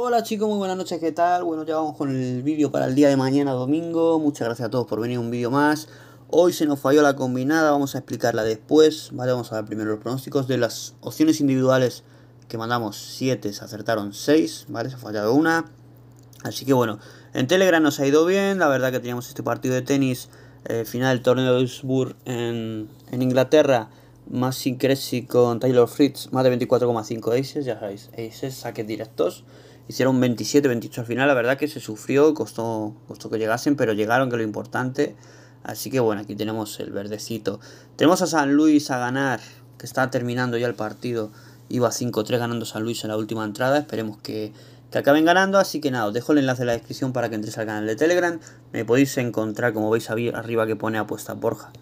Hola chicos, muy buenas noches, ¿qué tal? Bueno, ya vamos con el vídeo para el día de mañana, domingo. Muchas gracias a todos por venir un vídeo más. Hoy se nos falló la combinada, vamos a explicarla después. Vale, vamos a ver primero los pronósticos de las opciones individuales que mandamos 7, se acertaron 6, ¿vale? Se ha fallado una. Así que bueno, en Telegram nos ha ido bien, la verdad que teníamos este partido de tenis, eh, final del torneo de Duisburg en, Inglaterra. Más Cressy con Taylor Fritz, más de 24,5 aces, ya sabéis, aces, saques directos. Hicieron 27-28 al final, la verdad que se sufrió, costó, costó que llegasen, pero llegaron, que lo importante. Así que bueno, aquí tenemos el verdecito. Tenemos a San Luis a ganar, que está terminando ya el partido. Iba 5-3 ganando San Luis en la última entrada, esperemos que, acaben ganando. Así que nada, os dejo el enlace de la descripción para que entres al canal de Telegram. Me podéis encontrar, como veis arriba que pone apuesta Borja.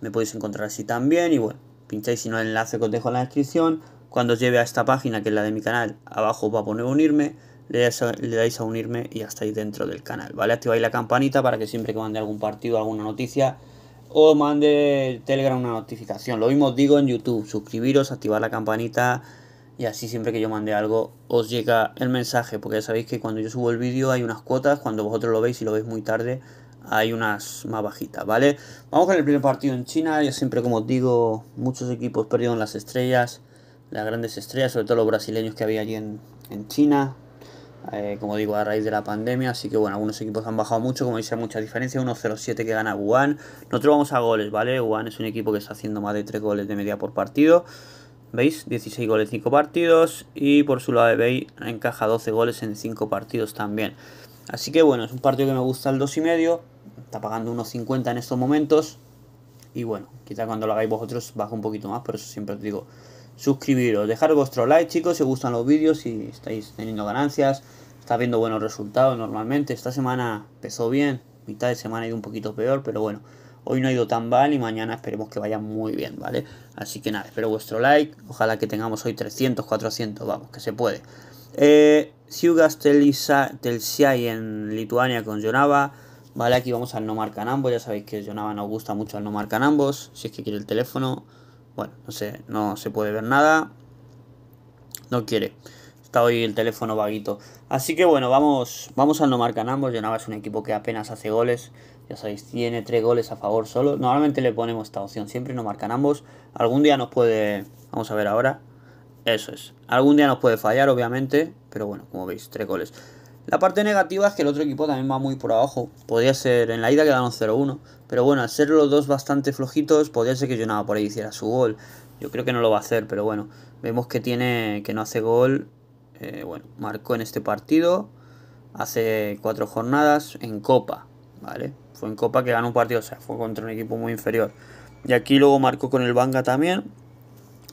Me podéis encontrar así también y bueno, pincháis si no el enlace que os dejo en la descripción cuando os lleve a esta página, que es la de mi canal, abajo va a poner unirme, le dais, a, unirme y ya estáis dentro del canal, ¿vale? Activáis la campanita para que siempre que mande algún partido, alguna noticia, o mande Telegram una notificación. Lo mismo digo en YouTube, suscribiros, activar la campanita y así siempre que yo mande algo os llega el mensaje, porque ya sabéis que cuando yo subo el vídeo hay unas cuotas, cuando vosotros lo veis y lo veis muy tarde hay unas más bajitas, ¿vale? Vamos con el primer partido en China, ya siempre como os digo, muchos equipos perdieron las estrellas, las grandes estrellas, sobre todo los brasileños que había allí en, China, eh, como digo, a raíz de la pandemia. Así que bueno, algunos equipos han bajado mucho, como veis mucha diferencia. 1-0-7 que gana Wuhan. Nosotros vamos a goles, ¿vale? Wuhan es un equipo que está haciendo más de 3 goles de media por partido. ¿Veis? 16 goles en 5 partidos. Y por su lado de encaja 12 goles en 5 partidos también. Así que bueno, es un partido que me gusta el 2,5. Está pagando unos 1,50 en estos momentos. Y bueno, quizá cuando lo hagáis vosotros baja un poquito más, pero eso siempre os digo suscribiros, dejar vuestro like, chicos, si os gustan los vídeos, y estáis teniendo ganancias, está viendo buenos resultados normalmente. Esta semana empezó bien, mitad de semana ha ido un poquito peor, pero bueno, hoy no ha ido tan mal y mañana esperemos que vaya muy bien, ¿vale? Así que nada, espero vuestro like, ojalá que tengamos hoy 300, 400, vamos, que se puede. Eh, Telsiai en Lituania con Jonava. Vale, aquí vamos al no marcan ambos. Ya sabéis que Jonava nos gusta mucho al no marcan ambos. Si es que quiere el teléfono. Bueno, no sé, no se puede ver nada. No quiere. Está hoy el teléfono vaguito. Así que bueno, vamos, vamos al no marcar ambos. Llenaba es un equipo que apenas hace goles. Ya sabéis, tiene tres goles a favor solo. Normalmente le ponemos esta opción. Siempre no marcan ambos. Algún día nos puede... Vamos a ver ahora. Eso es. Algún día nos puede fallar, obviamente. Pero bueno, como veis, tres goles. La parte negativa es que el otro equipo también va muy por abajo. Podría ser, en la ida que quedaron 0-1. Pero bueno, al ser los dos bastante flojitos, podría ser que yo nada por ahí hiciera su gol. Yo creo que no lo va a hacer, pero bueno. Vemos que tiene. que no hace gol. Eh, bueno, marcó en este partido. Hace cuatro jornadas. En Copa. ¿Vale? Fue en Copa que ganó un partido. O sea, fue contra un equipo muy inferior. Y aquí luego marcó con el Banga también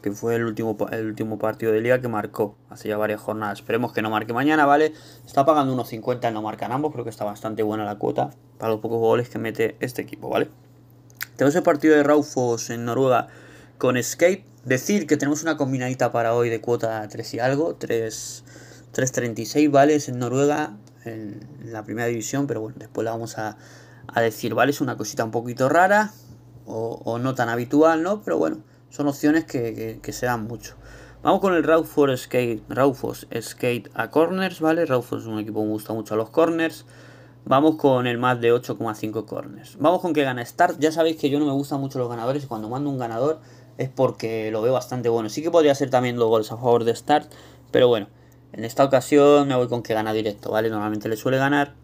que fue el último, el último partido de liga que marcó hace ya varias jornadas. Esperemos que no marque mañana, ¿vale? Está pagando unos 50, no marcan ambos, creo que está bastante buena la cuota para los pocos goles que mete este equipo, ¿vale? Tenemos el partido de Raufos en Noruega con Skate. Decir que tenemos una combinadita para hoy de cuota 3 y algo, 3.36, ¿vale? Es en Noruega, en, la primera división, pero bueno, después la vamos a, decir, ¿vale? Es una cosita un poquito rara o no tan habitual, ¿no? Pero bueno, son opciones que, se dan mucho. Vamos con el Raufor Skate, Raufos Skate a corners, ¿vale? Raufos es un equipo que me gusta mucho a los corners. Vamos con el más de 8,5 corners. Vamos con que gana Start. Ya sabéis que yo no me gustan mucho los ganadores. y Cuando mando un ganador es porque lo veo bastante bueno. Sí que podría ser también los goles a favor de Start. Pero bueno, en esta ocasión me voy con que gana directo, ¿vale? Normalmente le suele ganar.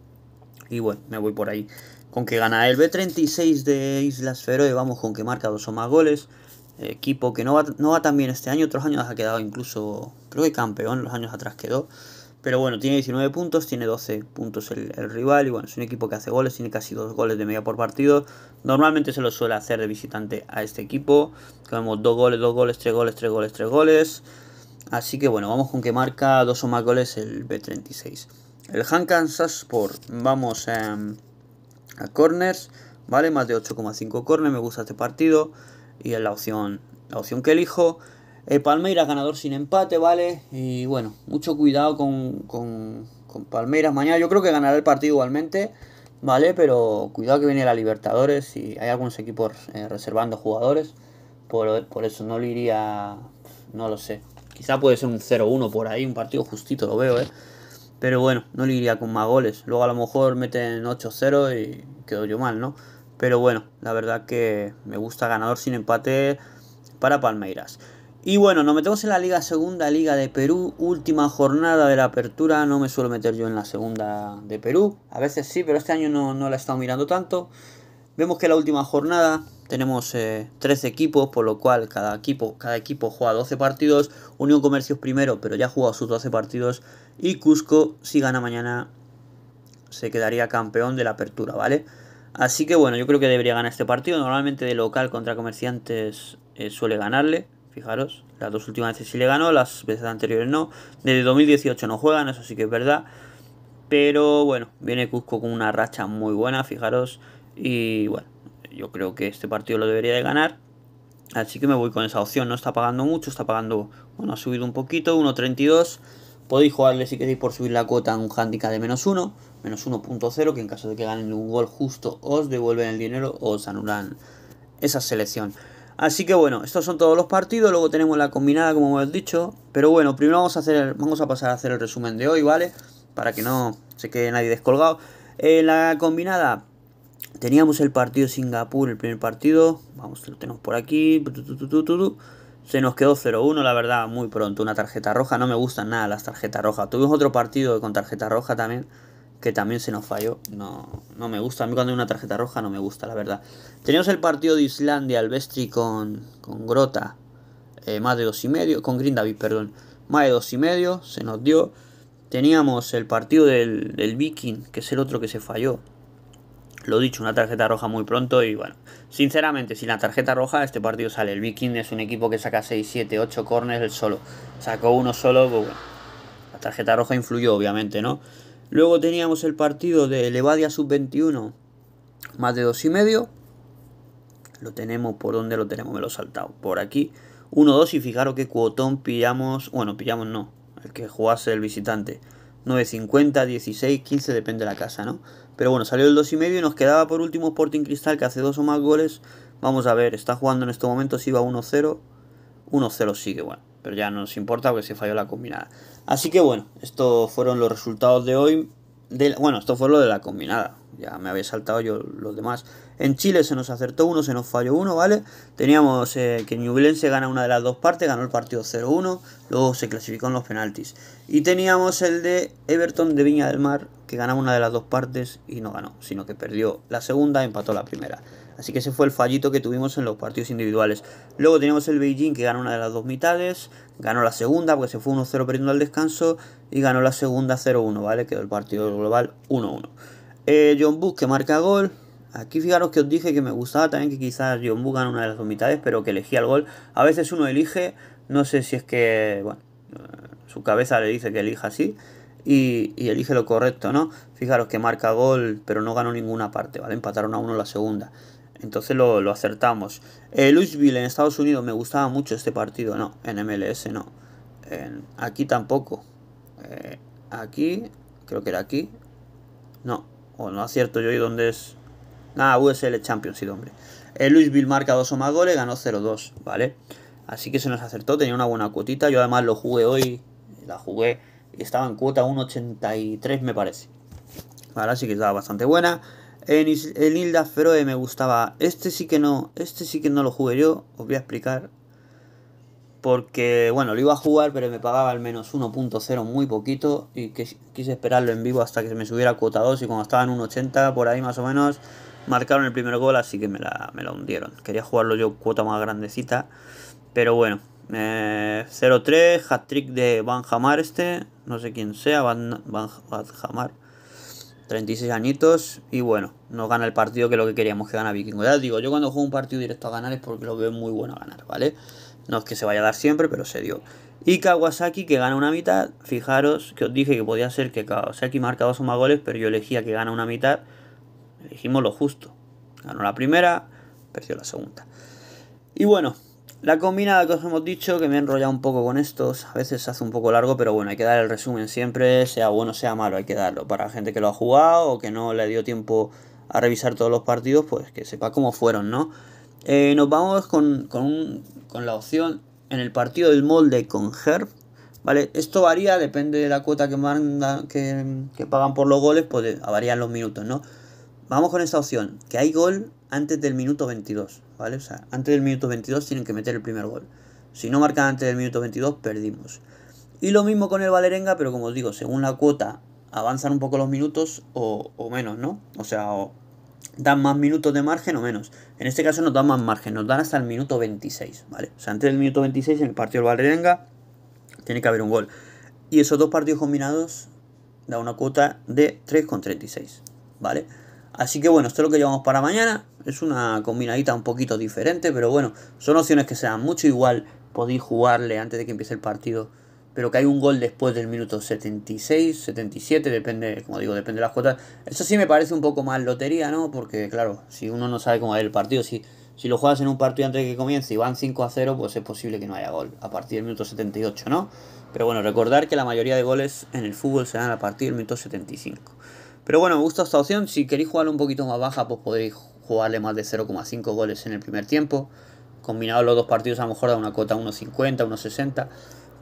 Y bueno, me voy por ahí. Con que gana el B36 de Islas Feroe. Vamos con que marca dos o más goles equipo que no va, no va tan bien este año, otros años ha quedado incluso, creo que campeón, los años atrás quedó. Pero bueno, tiene 19 puntos, tiene 12 puntos el, rival y bueno, es un equipo que hace goles, tiene casi dos goles de media por partido. Normalmente se lo suele hacer de visitante a este equipo. Tenemos dos goles, dos goles, tres goles, tres goles, tres goles. Así que bueno, vamos con que marca dos o más goles el B36. El Hankan por vamos em, a corners, ¿vale? Más de 8,5 corners, me gusta este partido y es la opción, la opción que elijo. El eh, Palmeiras ganador sin empate, ¿vale? Y bueno, mucho cuidado con, con, Palmeiras mañana. Yo creo que ganará el partido igualmente, ¿vale? Pero cuidado que viene la Libertadores y hay algunos equipos eh, reservando jugadores. Por, por, eso no le iría, no lo sé. Quizá puede ser un 0-1 por ahí, un partido justito, lo veo, ¿eh? Pero bueno, no le iría con más goles. Luego a lo mejor meten 8-0 y quedo yo mal, ¿no? Pero bueno, la verdad que me gusta ganador sin empate para Palmeiras. Y bueno, nos metemos en la Liga Segunda, Liga de Perú, última jornada de la apertura. No me suelo meter yo en la Segunda de Perú. A veces sí, pero este año no, la he estado mirando tanto. Vemos que la última jornada tenemos 13 eh, equipos, por lo cual cada equipo, cada equipo juega 12 partidos. Unión Comercios primero, pero ya ha jugado sus 12 partidos. Y Cusco, si gana mañana, se quedaría campeón de la apertura, ¿vale? Así que bueno, yo creo que debería ganar este partido. Normalmente de local contra comerciantes eh, suele ganarle. Fijaros, las dos últimas veces sí le ganó, las veces anteriores no. Desde 2018 no juegan, eso sí que es verdad. Pero bueno, viene Cusco con una racha muy buena, fijaros. Y bueno, yo creo que este partido lo debería de ganar. Así que me voy con esa opción. No está pagando mucho, está pagando, bueno, ha subido un poquito, 1.32. Podéis jugarle si queréis por subir la cuota a un handicap de menos 1, menos 1.0, que en caso de que ganen un gol justo os devuelven el dinero o os anulan esa selección. Así que bueno, estos son todos los partidos, luego tenemos la combinada como hemos dicho, pero bueno, primero vamos a, hacer, vamos a pasar a hacer el resumen de hoy, ¿vale? Para que no se quede nadie descolgado. En la combinada teníamos el partido Singapur, el primer partido, vamos, lo tenemos por aquí, se nos quedó 0-1, la verdad, muy pronto. Una tarjeta roja. No me gustan nada las tarjetas rojas. Tuvimos otro partido con tarjeta roja también. Que también se nos falló. No, no me gusta. A mí cuando hay una tarjeta roja no me gusta, la verdad. Teníamos el partido de Islandia, alvestri con, con Grota. Eh, más de dos y medio. Con David, perdón. Más de dos y medio. Se nos dio. Teníamos el partido del, del Viking, que es el otro que se falló. Lo dicho, una tarjeta roja muy pronto y bueno, sinceramente, sin la tarjeta roja este partido sale. El Viking es un equipo que saca 6, 7, 8 corners el solo. Sacó uno solo, pues bueno, la tarjeta roja influyó obviamente, ¿no? Luego teníamos el partido de Levadia sub-21, más de 2,5. Lo tenemos, ¿por dónde lo tenemos? Me lo he saltado. Por aquí, 1-2 y fijaros qué cuotón pillamos, bueno, pillamos no, el que jugase el visitante. 9.50, 16, 15, depende de la casa, ¿no? Pero bueno, salió el 2,5 y medio y nos quedaba por último Sporting Cristal que hace dos o más goles. Vamos a ver, está jugando en estos momentos, va 1-0. 1-0 sigue, bueno, pero ya no nos importa porque se falló la combinada. Así que bueno, estos fueron los resultados de hoy. bueno, esto fue lo de la combinada ya me había saltado yo los demás. En Chile se nos acertó uno, se nos falló uno, ¿vale? Teníamos que eh, que Ñublense gana una de las dos partes, ganó el partido 0-1, luego se clasificó en los penaltis. Y teníamos el de Everton de Viña del Mar, que ganó una de las dos partes y no ganó, sino que perdió la segunda, empató la primera. Así que ese fue el fallito que tuvimos en los partidos individuales. Luego teníamos el Beijing que ganó una de las dos mitades, ganó la segunda porque se fue 1-0 perdiendo al descanso y ganó la segunda 0-1, ¿vale? Quedó el partido global 1-1. Eh, John Book que marca gol. Aquí fijaros que os dije que me gustaba también que quizás John Book gana una de las dos mitades, pero que elegía el gol. A veces uno elige, no sé si es que, bueno, eh, su cabeza le dice que elija así. Y, elige lo correcto, ¿no? Fijaros que marca gol, pero no ganó ninguna parte, ¿vale? Empataron a uno la segunda. Entonces lo, acertamos. Eh, Louisville en Estados Unidos me gustaba mucho este partido, no. En MLS no. aquí tampoco. aquí, creo que era aquí. No, no acierto yo ahí dónde es. Ah, USL Champions, sí, hombre. El eh, Louisville marca dos o más goles, ganó 0-2, ¿vale? Así que se nos acertó, tenía una buena cuotita. Yo además lo jugué hoy, la jugué y estaba en cuota 1.83, me parece. Vale, así que estaba bastante buena. En, en Hilda Feroe me gustaba. Este sí que no, este sí que no lo jugué yo. Os voy a explicar porque bueno, lo iba a jugar, pero me pagaba al menos 1.0 muy poquito y quise esperarlo en vivo hasta que se me subiera cuota 2 y cuando estaba en 1.80 por ahí más o menos, marcaron el primer gol, así que me la, hundieron. Quería jugarlo yo cuota más grandecita, pero bueno, 0-3, eh, hat-trick de Van Hamar este, no sé quién sea, Van, Van, Hamar. 36 añitos y bueno, Nos gana el partido que lo que queríamos que gana Vikingo. Ya digo, yo cuando juego un partido directo a ganar es porque lo veo muy bueno a ganar, ¿vale? No es que se vaya a dar siempre, pero se dio. Y Kawasaki que gana una mitad. Fijaros que os dije que podía ser que Kawasaki marca dos o más goles, pero yo elegía que gana una mitad. Elegimos lo justo. Ganó la primera, perdió la segunda. Y bueno, la combinada que os hemos dicho, que me he enrollado un poco con estos, a veces se hace un poco largo, pero bueno, hay que dar el resumen siempre, sea bueno, sea malo, hay que darlo. Para la gente que lo ha jugado o que no le dio tiempo a revisar todos los partidos, pues que sepa cómo fueron, ¿no? Eh, nos vamos con, con, la opción en el partido del molde con Herb. ¿Vale? Esto varía, depende de la cuota que, mandan que, pagan por los goles, pues varían los minutos, ¿no? Vamos con esta opción, que hay gol antes del minuto 22, ¿vale? O sea, antes del minuto 22 tienen que meter el primer gol. Si no marcan antes del minuto 22, perdimos. Y lo mismo con el Valerenga, pero como os digo, según la cuota avanzan un poco los minutos o, menos, ¿no? O sea, dan más minutos de margen o menos. En este caso nos dan más margen, nos dan hasta el minuto 26, ¿vale? O sea, antes del minuto 26 en el partido del Valerenga tiene que haber un gol. Y esos dos partidos combinados da una cuota de 3,36, ¿vale? Así que bueno, esto es lo que llevamos para mañana. Es una combinadita un poquito diferente, pero bueno, son opciones que se dan mucho. Igual podéis jugarle antes de que empiece el partido pero que hay un gol después del minuto 76, 77, depende, como digo, depende de las cuotas. Eso sí me parece un poco más lotería, ¿no? Porque, claro, si uno no sabe cómo va el partido, si, si lo juegas en un partido antes de que comience y van 5 a 0, pues es posible que no haya gol a partir del minuto 78, ¿no? Pero bueno, recordar que la mayoría de goles en el fútbol se dan a partir del minuto 75. Pero bueno, me gusta esta opción. Si queréis jugarlo un poquito más baja, pues podréis jugarle más de 0,5 goles en el primer tiempo. Combinado los dos partidos, a lo mejor da una cuota 1,50, 1,60.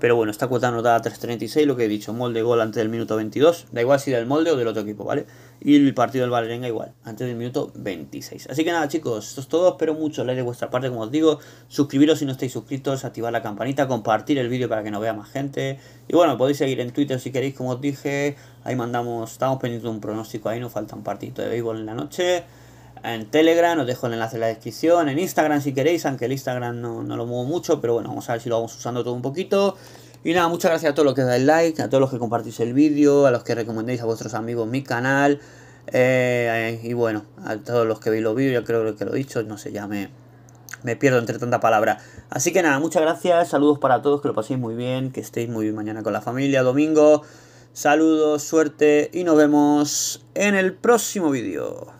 Pero bueno, está cuota anotada 3.36, lo que he dicho, molde gol antes del minuto 22. Da igual si del molde o del otro equipo, ¿vale? Y el partido del Valerenga igual, antes del minuto 26. Así que nada, chicos, esto es todo. Espero mucho like de vuestra parte, como os digo. Suscribiros si no estáis suscritos, activar la campanita, compartir el vídeo para que nos vea más gente. Y bueno, podéis seguir en Twitter si queréis, como os dije. Ahí mandamos, estamos pendientes un pronóstico ahí, nos falta un partido de béisbol en la noche en Telegram, os dejo el enlace en la descripción, en Instagram si queréis, aunque el Instagram no, lo muevo mucho, pero bueno, vamos a ver si lo vamos usando todo un poquito. Y nada, muchas gracias a todos los que dais like, a todos los que compartís el vídeo, a los que recomendéis a vuestros amigos mi canal. Eh, y bueno, a todos los que veis los vídeos, yo creo que lo he dicho, no sé, ya me, me pierdo entre tanta palabra. Así que nada, muchas gracias, saludos para todos, que lo paséis muy bien, que estéis muy bien mañana con la familia, domingo. Saludos, suerte y nos vemos en el próximo vídeo.